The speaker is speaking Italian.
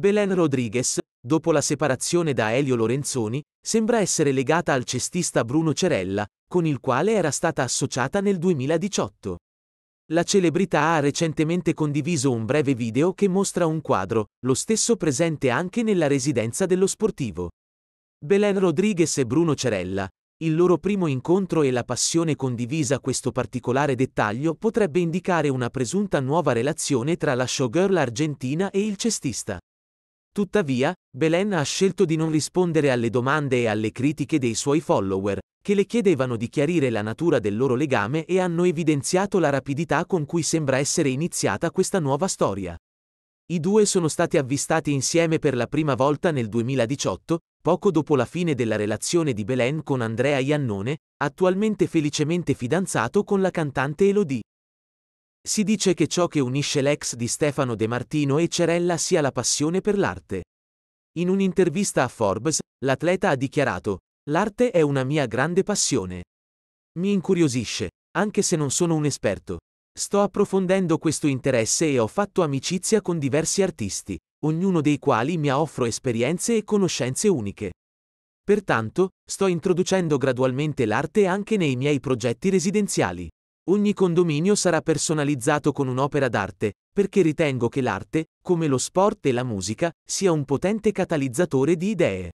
Belen Rodriguez, dopo la separazione da Elio Lorenzoni, sembra essere legata al cestista Bruno Cerella, con il quale era stata associata nel 2018. La celebrità ha recentemente condiviso un breve video che mostra un quadro, lo stesso presente anche nella residenza dello sportivo. Belen Rodriguez e Bruno Cerella, il loro primo incontro e la passione condivisa questo particolare dettaglio potrebbe indicare una presunta nuova relazione tra la showgirl argentina e il cestista. Tuttavia, Belen ha scelto di non rispondere alle domande e alle critiche dei suoi follower, che le chiedevano di chiarire la natura del loro legame e hanno evidenziato la rapidità con cui sembra essere iniziata questa nuova storia. I due sono stati avvistati insieme per la prima volta nel 2018, poco dopo la fine della relazione di Belen con Andrea Iannone, attualmente felicemente fidanzato con la cantante Elodie. Si dice che ciò che unisce l'ex di Stefano De Martino e Cerella sia la passione per l'arte. In un'intervista a Forbes, l'atleta ha dichiarato, L'arte è una mia grande passione. Mi incuriosisce, anche se non sono un esperto. Sto approfondendo questo interesse e ho fatto amicizia con diversi artisti, ognuno dei quali mi offro esperienze e conoscenze uniche. Pertanto, sto introducendo gradualmente l'arte anche nei miei progetti residenziali. Ogni condominio sarà personalizzato con un'opera d'arte, perché ritengo che l'arte, come lo sport e la musica, sia un potente catalizzatore di idee.